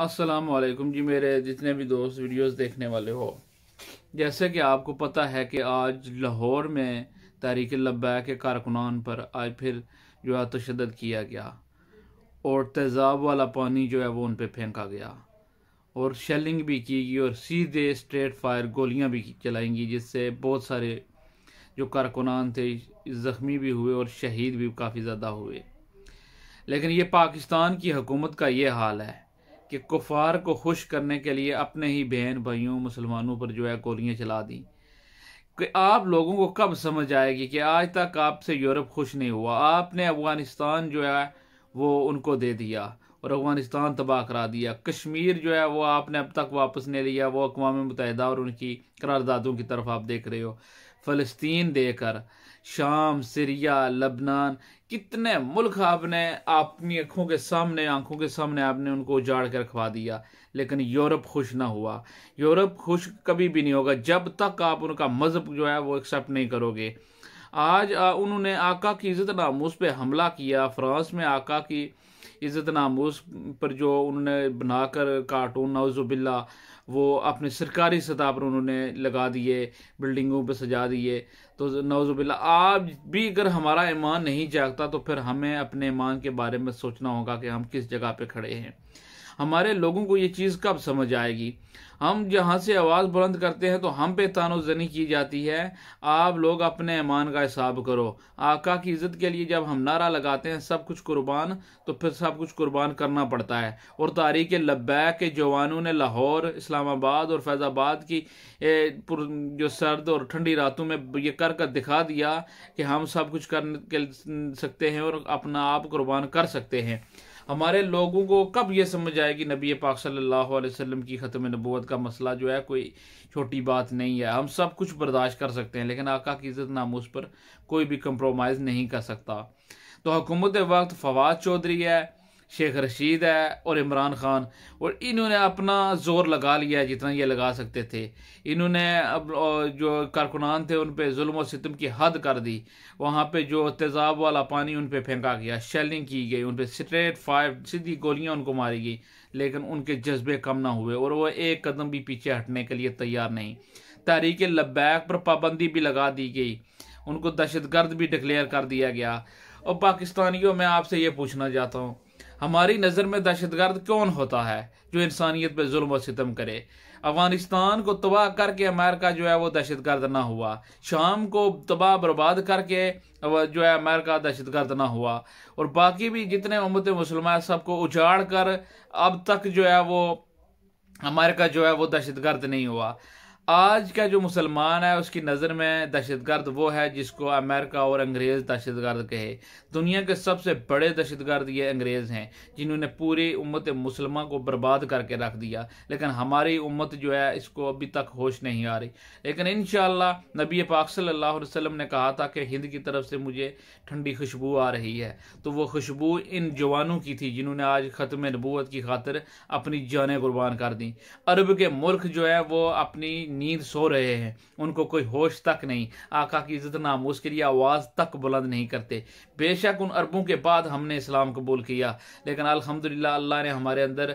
अस्सलाम वालेकुम जी मेरे जितने भी दोस्त वीडियोस देखने वाले हो जैसे कि आपको पता है कि आज लाहौर में तहरीक लब्बा के कारकुनान पर आज फिर जो है तशद किया गया और तेज़ाब वाला पानी जो है वो उन पर फेंका गया और शेलिंग भी की गई और सीधे स्ट्रेट फायर गोलियां भी चलाएंगी जिससे बहुत सारे जो कारकुनान थे ज़ख्मी भी हुए और शहीद भी काफ़ी ज़्यादा हुए लेकिन ये पाकिस्तान की हुकूमत का ये हाल है कि कुफार को खुश करने के लिए अपने ही बहन भाइयों मुसलमानों पर जो है गोलियाँ चला दी कि आप लोगों को कब समझ आएगी कि आज तक आपसे यूरोप खुश नहीं हुआ आपने अफ़गानिस्तान जो है वो उनको दे दिया और अफ़गानिस्तान तबाह करा दिया कश्मीर जो है वो आपने अब तक वापस नहीं लिया वो अकवा मुतहदा और उनकी करारदादों की तरफ आप देख रहे हो फ़लस्तीन देकर शाम सीरिया लबनान कितने मुल्क आपने अपनी आँखों के सामने आँखों के सामने आपने उनको उजाड़ कर रखवा दिया लेकिन यूरोप खुश ना हुआ यूरोप खुश कभी भी नहीं होगा जब तक आप उनका मज़हब जो है वो एक्सेप्ट नहीं करोगे आज उन्होंने आका की इज्जत नामूस पे हमला किया फ्रांस में आका की इज़्ज़त नामोज पर जो उन्होंने बनाकर कार्टून बिल्ला वो अपने सरकारी सतह पर उन्होंने लगा दिए बिल्डिंगों पर सजा दिए तो बिल्ला आप भी अगर हमारा ईमान नहीं जागता तो फिर हमें अपने ईमान के बारे में सोचना होगा कि हम किस जगह पर खड़े हैं हमारे लोगों को ये चीज़ कब समझ आएगी हम जहाँ से आवाज़ बुलंद करते हैं तो हम पे तानोजनी की जाती है आप लोग अपने ईमान का हिसाब करो आका की इज्जत के लिए जब हम नारा लगाते हैं सब कुछ कुर्बान तो फिर सब कुछ कुर्बान करना पड़ता है और तारीख लब्बैक के जवानों ने लाहौर इस्लामाबाद और फैज़ाबाद की जो सर्द और ठंडी रातों में ये कर कर दिखा दिया कि हम सब कुछ कर सकते हैं और अपना आप कुर्बान कर सकते हैं हमारे लोगों को कब ये समझ आए कि नबी पाक सल्लल्लाहु अलैहि वसल्लम की ख़त्म नबूत का मसला जो है कोई छोटी बात नहीं है हम सब कुछ बर्दाश्त कर सकते हैं लेकिन आका की इज़्ज़त उस पर कोई भी कंप्रोमाइज़ नहीं कर सकता तो हुकूमत वक्त फवाद चौधरी है शेख रशीद है और इमरान खान और इन्होंने अपना जोर लगा लिया है जितना ये लगा सकते थे इन्होंने अब जो कारकुनान थे उन पर जुल्म सितम की हद कर दी वहाँ पे जो तेज़ाब वाला पानी उन पर फेंका गया शेलिंग की गई उन पर स्ट्रेट फायर सीधी गोलियाँ उनको मारी गई लेकिन उनके जज्बे कम ना हुए और वह एक कदम भी पीछे हटने के लिए तैयार नहीं तहरीक लब्बैक पर पाबंदी भी लगा दी गई उनको दहशत गर्द भी डिक्लेयर कर दिया गया और पाकिस्तानियों में आपसे ये पूछना चाहता हूँ हमारी नज़र में दहशत गर्द कौन होता है जो इंसानियत पर जुल्म और सितम करे अफगानिस्तान को तबाह करके अमेरिका जो है वो दहशत गर्द ना हुआ शाम को तबाह बर्बाद करके जो है अमेरिका दहशत गर्द ना हुआ और बाकी भी जितने उमत मुसलमान सबको उजाड़ कर अब तक जो है वो अमेरिका जो है वो दहशत गर्द नहीं हुआ आज का जो मुसलमान है उसकी नज़र में दहशत गर्द वो है जिसको अमेरिका और अंग्रेज़ दहशत गर्द कहे दुनिया के सबसे बड़े दहशत गर्द ये अंग्रेज़ हैं जिन्होंने पूरी उम्मत मुसलमान को बर्बाद करके रख दिया लेकिन हमारी उम्मत जो है इसको अभी तक होश नहीं आ रही लेकिन इन नबी पाक सल्ला वसम ने कहा था कि हिंद की तरफ से मुझे ठंडी खुशबू आ रही है तो वह खुशबू इन जवानों की थी जिन्होंने आज ख़त्म नबूत की खातर अपनी जान कुर्बान कर दी अरब के मुल्क जो है वो अपनी नींद सो रहे हैं उनको कोई होश तक नहीं आका की इज्जत नाम उसके लिए आवाज़ तक बुलंद नहीं करते बेशक उन अरबों के बाद हमने इस्लाम कबूल किया लेकिन अलहमदिल्ला अल्लाह ने हमारे अंदर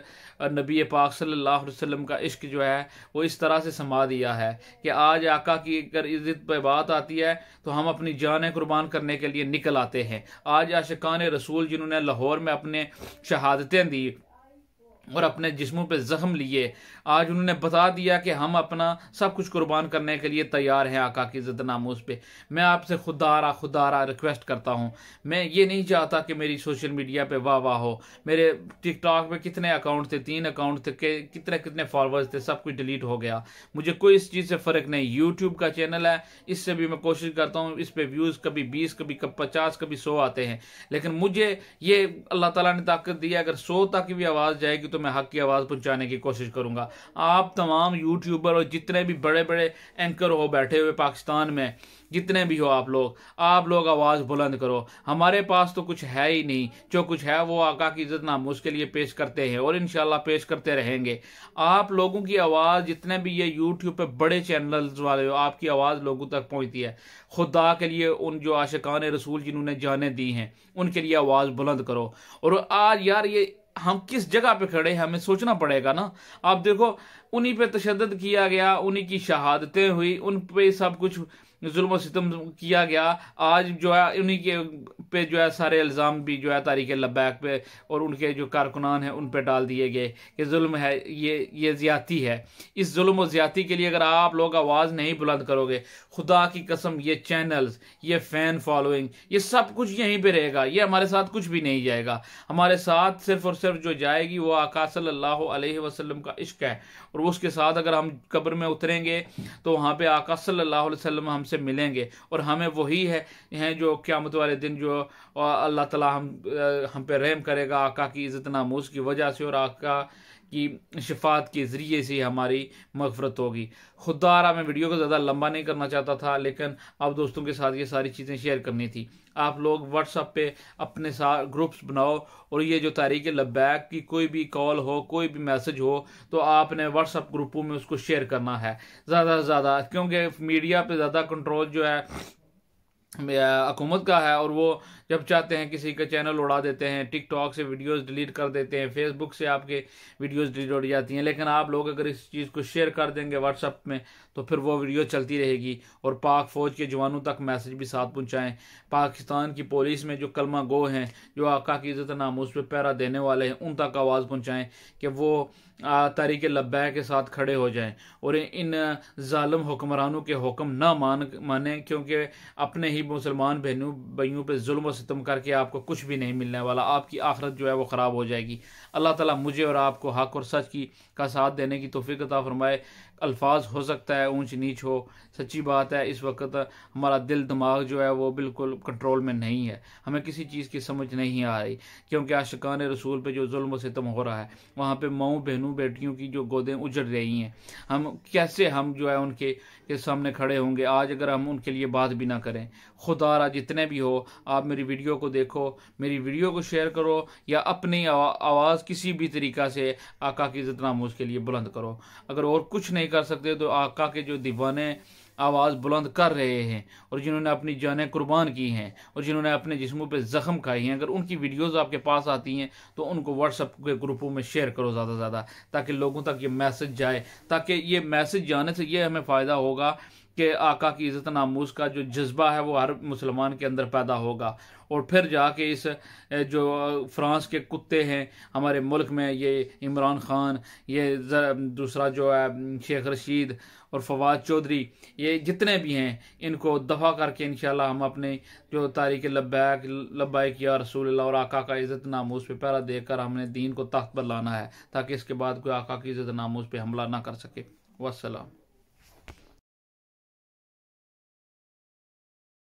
नबी पाक सल्लल्लाहु अलैहि वसल्लम का इश्क जो है वो इस तरह से समा दिया है कि आज आका की अगर इज्जत पर बात आती है तो हम अपनी जान कुर्बान करने के लिए निकल आते हैं आज आशकान रसूल जिन्होंने लाहौर में अपने शहादतें दी और अपने जिस्मों पे जख्म लिए आज उन्होंने बता दिया कि हम अपना सब कुछ कुर्बान करने के लिए तैयार हैं आका की इज़्ज़त नामोज पे मैं आपसे खुदारा खुदारा रिक्वेस्ट करता हूँ मैं ये नहीं चाहता कि मेरी सोशल मीडिया पे वाह वाह हो मेरे टिकटॉक पे कितने अकाउंट थे तीन अकाउंट थे कितने कितने फॉलोअर्स थे सब कुछ डिलीट हो गया मुझे कोई इस चीज़ से फ़र्क नहीं यूट्यूब का चैनल है इससे भी मैं कोशिश करता हूँ इस पर व्यूज़ कभी बीस कभी पचास कभी सौ आते हैं लेकिन मुझे ये अल्लाह तला ने ताकत दी है अगर सौ तक की भी आवाज़ जाएगी तो मैं हक की आवाज़ पहुँचाने की कोशिश करूँगा आप तमाम यूट्यूबर और जितने भी बड़े बड़े एंकर हो बैठे हुए पाकिस्तान में जितने भी हो आप लोग आप लोग आवाज़ बुलंद करो हमारे पास तो कुछ है ही नहीं जो कुछ है वो आका की इज्जत नामूस के लिए पेश करते हैं और इन पेश करते रहेंगे आप लोगों की आवाज़ जितने भी ये यूट्यूब पे बड़े चैनल्स वाले हो आपकी आवाज़ लोगों तक पहुंचती है खुदा के लिए उन जो आशिकान रसूल जिन्होंने जाने दी हैं उनके लिए आवाज़ बुलंद करो और आज यार ये हम किस जगह पे खड़े हैं हमें सोचना पड़ेगा ना आप देखो उन्हीं पे तशद किया गया उन्हीं की शहादतें हुई उन पे सब कुछ जुल्म सितम किया गया आज जो है उन्हीं के पे जो है सारे इल्ज़ाम भी जो है तारीख लब्बैक पे और उनके जो कारकुनान हैं उन पे डाल दिए गए कि जुल्म है ये ये ज़्यादी है इस जुल्म और ज़्यादती के लिए अगर आप लोग आवाज़ नहीं बुलंद करोगे खुदा की कसम ये चैनल्स ये फ़ैन फॉलोइंग ये सब कुछ यहीं पर रहेगा ये हमारे साथ कुछ भी नहीं जाएगा हमारे साथ सिर्फ और सिर्फ जो जाएगी वह आका सल्ला वसलम का इश्क है और और उसके साथ अगर हम कब्र में उतरेंगे तो वहाँ पे आका सल्लल्लाहु अलैहि वसल्लम हमसे मिलेंगे और हमें वही है हैं जो क़्यामत वाले दिन जो अल्लाह ताला हम हम पे रहम करेगा आका की इज़्ज़त नामोज़ की वजह से और आका की शफात के ज़रिए से हमारी मगफरत होगी खुदा रहा मैं वीडियो को ज़्यादा लंबा नहीं करना चाहता था लेकिन अब दोस्तों के साथ ये सारी चीज़ें शेयर करनी थी आप लोग व्हाट्सअप पे अपने साथ ग्रुप्स बनाओ और ये जो तारीख लबैक की कोई भी कॉल हो कोई भी मैसेज हो तो आपने व्हाट्सअप ग्रुपों में उसको शेयर करना है ज़्यादा से ज़्यादा क्योंकि मीडिया पर ज़्यादा कंट्रोल जो है हकूमत का है और वो जब चाहते हैं किसी का चैनल उड़ा देते हैं टिकटॉक से वीडियोस डिलीट कर देते हैं फेसबुक से आपके वीडियोस डिलीट हो जाती हैं लेकिन आप लोग अगर इस चीज़ को शेयर कर देंगे व्हाट्सअप में तो फिर वो वीडियो चलती रहेगी और पाक फ़ौज के जवानों तक मैसेज भी साथ पहुँचाएँ पाकिस्तान की पुलिस में जो कलमा गो हैं जो आका की इज़्ज़त उस पर पैरा देने वाले हैं उन तक आवाज़ पहुँचाएँ कि वो तारीख लब्बा के साथ खड़े हो जाएँ और इन ालम हुक्मरानों के हुक्म ना मान माने क्योंकि अपने ही गरीब मुसलमान बहनों भाइयों पे जुल्म और सितम करके आपको कुछ भी नहीं मिलने वाला आपकी आखरत जो है वो ख़राब हो जाएगी अल्लाह ताला मुझे और आपको हक और सच की का साथ देने की तोफ़ी फरमाए अल्फाज हो सकता है ऊंच नीच हो सच्ची बात है इस वक्त हमारा दिल दिमाग जो है वो बिल्कुल कंट्रोल में नहीं है हमें किसी चीज़ की समझ नहीं आ रही क्योंकि आशकान रसूल पे जो जुल्म सितम हो रहा है वहाँ पे माओ बहनों बेटियों की जो गोदें उजड़ रही हैं हम कैसे हम जो है उनके के सामने खड़े होंगे आज अगर हम उनके लिए बात भी ना करें खुद आ रहा जितने भी हो आप मेरी वीडियो को देखो मेरी वीडियो को शेयर करो या अपनी आवाज़ किसी भी तरीका से आका की जितना नामोज के लिए बुलंद करो अगर और कुछ नहीं कर सकते तो आका के जो दीवाने आवाज़ बुलंद कर रहे हैं और जिन्होंने अपनी जानें कुर्बान की हैं और जिन्होंने अपने जिस्मों पे जख्म खाई हैं अगर उनकी वीडियोस आपके पास आती हैं तो उनको व्हाट्सअप के ग्रुपों में शेयर करो ज़्यादा से ज़्यादा ताकि लोगों तक ये मैसेज जाए ताकि ये मैसेज जाने से ये हमें फ़ायदा होगा कि आका की इज़्ज़त नामूस का जो जज्बा है वो हर मुसलमान के अंदर पैदा होगा और फिर जाके इस जो फ्रांस के कुत्ते हैं हमारे मुल्क में ये इमरान खान ये दूसरा जो है शेख रशीद और फवाद चौधरी ये जितने भी हैं इनको दफ़ा करके इन हम अपने जो तारीख लब्बैक लब्बैक या रसूल और आका का इज़्ज़त नामूस पे पहरा देकर कर हमने दीन को ताकत पर लाना है ताकि इसके बाद कोई आका की इज़्ज़त नामूस पर हमला ना कर सके वसलम